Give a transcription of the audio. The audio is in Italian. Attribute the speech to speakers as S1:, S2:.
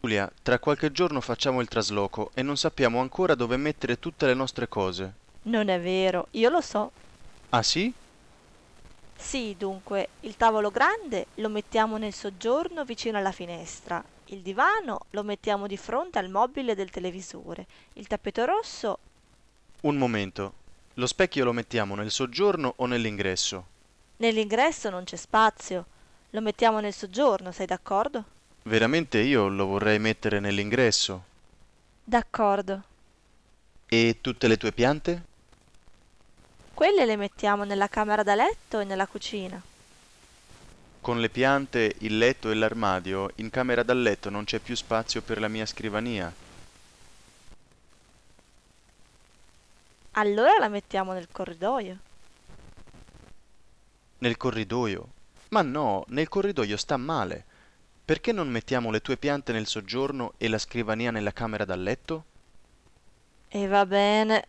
S1: Giulia, tra qualche giorno facciamo il trasloco e non sappiamo ancora dove mettere tutte le nostre cose.
S2: Non è vero, io lo so. Ah sì? Sì, dunque, il tavolo grande lo mettiamo nel soggiorno vicino alla finestra, il divano lo mettiamo di fronte al mobile del televisore, il tappeto rosso...
S1: Un momento, lo specchio lo mettiamo nel soggiorno o nell'ingresso?
S2: Nell'ingresso non c'è spazio, lo mettiamo nel soggiorno, sei d'accordo?
S1: Veramente io lo vorrei mettere nell'ingresso.
S2: D'accordo.
S1: E tutte le tue piante?
S2: Quelle le mettiamo nella camera da letto e nella cucina.
S1: Con le piante, il letto e l'armadio, in camera da letto non c'è più spazio per la mia scrivania.
S2: Allora la mettiamo nel corridoio.
S1: Nel corridoio? Ma no, nel corridoio sta male. Perché non mettiamo le tue piante nel soggiorno e la scrivania nella camera da letto?
S2: E va bene,